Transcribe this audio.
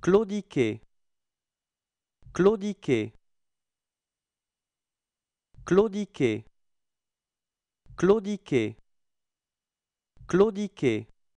claudiquer claudiquer claudiquer claudiquer claudiquer